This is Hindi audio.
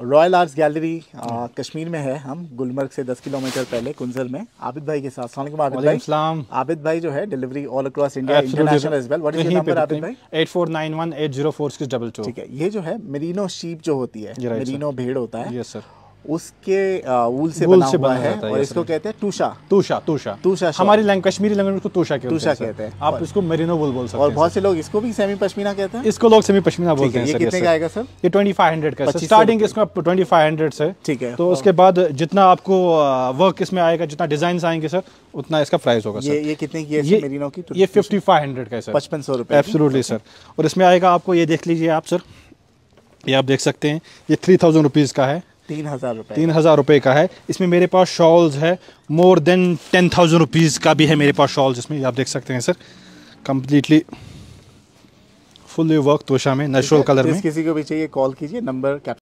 रॉयल आर्ट्स गैलरी कश्मीर में है हम गुलमर्ग से 10 किलोमीटर पहले कुंजल में आबिद भाई के साथ सलाम आबिद भाई आबिद भाई जो है delivery all across India international as well what is number Abid भाई 8491804622 ठीक है ये जो है मेरिनो शीप जो होती है मेरिनो भेड़ होता है यस सर उसके वूल से वूल बना से हुआ बना है और इसको कहते हैं तुषा तुषा तुषा तुषा हमारी लैंग्वेज कश्मीरी लैंग्वेज को तुषा कहते टूशा कहते हैं आप इसको मेरिनो वूल बोल सकते हैं और बहुत से लोग इसको भी सेमी पश्मीना कहते हैं इसको लोग सेमी पश्मीना बोलते हैं ये कितने का आएगा सर ये 2500 का स्टार्टिंग इसको 2500 से ठीक है तो उसके बाद जितना आपको वर्क इसमें आएगा जितना डिजाइन आएंगे सर उतना इसका प्राइस होगा सर ये कितने की है मेरिनो की ये 5500 का है सर 5500 रुपए एब्सोल्युटली सर और इसमें आएगा आपको ये देख लीजिए आप सर ये आप देख सकते हैं ये थ्री थाउजेंड रुपीज़ का है तीन हज़ार रुपये तीन हज़ार रुपये का है इसमें मेरे पास शॉल्स है more than ten thousand rupees का भी है मेरे पास शॉल्स जिसमें आप देख सकते हैं सर कम्प्लीटली फुल वर्क तोशा में नेचुरल कलर तो में किसी को भी चाहिए कॉल कीजिए नंबर